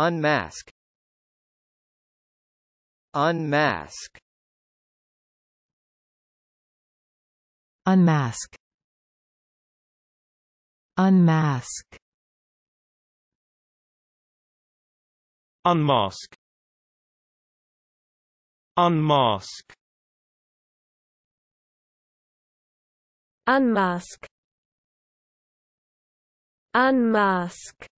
Unmask Unmask Unmask Unmask Unmask Unmask Unmask Unmask